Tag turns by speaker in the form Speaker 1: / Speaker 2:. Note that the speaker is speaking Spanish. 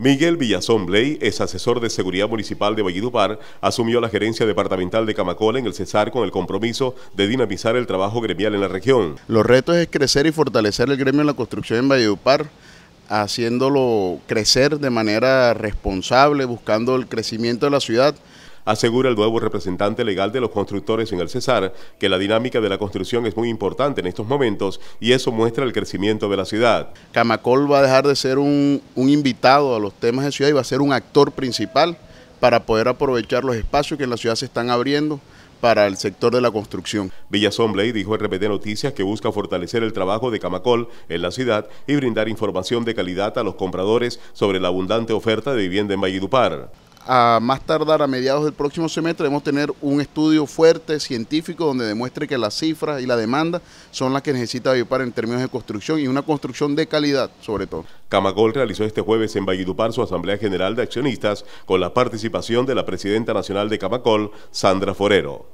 Speaker 1: Miguel Villazón Bley es asesor de seguridad municipal de Valledupar, asumió la gerencia departamental de Camacola en el Cesar con el compromiso de dinamizar el trabajo gremial en la región. Los
Speaker 2: retos es crecer y fortalecer el gremio en la
Speaker 1: construcción en Valledupar haciéndolo crecer de manera responsable, buscando el crecimiento de la ciudad. Asegura el nuevo representante legal de los constructores en el Cesar que la dinámica de la construcción es muy importante en estos momentos y eso muestra el crecimiento de la ciudad. Camacol va
Speaker 2: a dejar de ser un, un invitado a los temas de ciudad y va a ser un actor principal para poder aprovechar los espacios que
Speaker 1: en la ciudad se están abriendo para el sector de la construcción. Sombley dijo RPT Noticias que busca fortalecer el trabajo de Camacol en la ciudad y brindar información de calidad a los compradores sobre la abundante oferta de vivienda en Valledupar a
Speaker 2: más tardar a mediados del próximo semestre debemos tener un estudio fuerte, científico, donde demuestre que las cifras y la demanda son
Speaker 1: las que necesita Valledupar en términos de construcción y una construcción de calidad, sobre todo. Camacol realizó este jueves en Valledupar su Asamblea General de Accionistas con la participación de la Presidenta Nacional de Camacol, Sandra Forero.